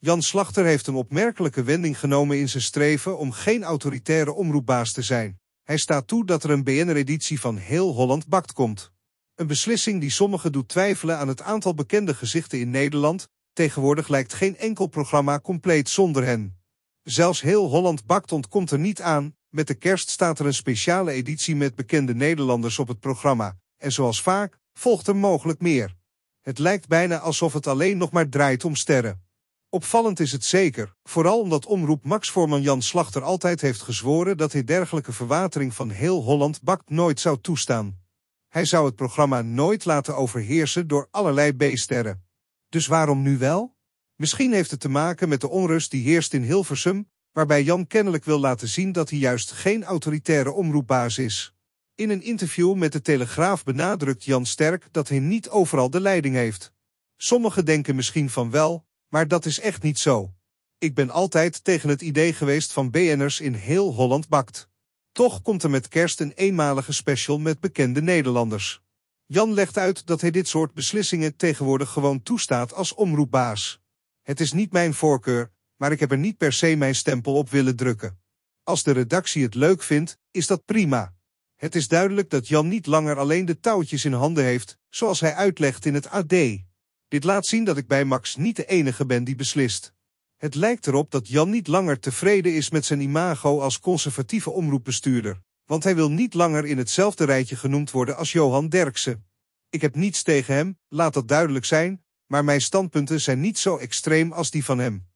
Jan Slachter heeft een opmerkelijke wending genomen in zijn streven om geen autoritaire omroepbaas te zijn. Hij staat toe dat er een bn editie van Heel Holland Bakt komt. Een beslissing die sommigen doet twijfelen aan het aantal bekende gezichten in Nederland. Tegenwoordig lijkt geen enkel programma compleet zonder hen. Zelfs Heel Holland Bakt ontkomt er niet aan. Met de kerst staat er een speciale editie met bekende Nederlanders op het programma. En zoals vaak, volgt er mogelijk meer. Het lijkt bijna alsof het alleen nog maar draait om sterren. Opvallend is het zeker, vooral omdat omroep Max voorman Jan Slachter altijd heeft gezworen dat hij dergelijke verwatering van heel Holland bakt nooit zou toestaan. Hij zou het programma nooit laten overheersen door allerlei B-sterren. Dus waarom nu wel? Misschien heeft het te maken met de onrust die heerst in Hilversum, waarbij Jan kennelijk wil laten zien dat hij juist geen autoritaire omroepbaas is. In een interview met de Telegraaf benadrukt Jan Sterk dat hij niet overal de leiding heeft. Sommigen denken misschien van wel, maar dat is echt niet zo. Ik ben altijd tegen het idee geweest van BN'ers in heel Holland bakt. Toch komt er met kerst een eenmalige special met bekende Nederlanders. Jan legt uit dat hij dit soort beslissingen tegenwoordig gewoon toestaat als omroepbaas. Het is niet mijn voorkeur, maar ik heb er niet per se mijn stempel op willen drukken. Als de redactie het leuk vindt, is dat prima. Het is duidelijk dat Jan niet langer alleen de touwtjes in handen heeft, zoals hij uitlegt in het AD. Dit laat zien dat ik bij Max niet de enige ben die beslist. Het lijkt erop dat Jan niet langer tevreden is met zijn imago als conservatieve omroepbestuurder, want hij wil niet langer in hetzelfde rijtje genoemd worden als Johan Derksen. Ik heb niets tegen hem, laat dat duidelijk zijn, maar mijn standpunten zijn niet zo extreem als die van hem.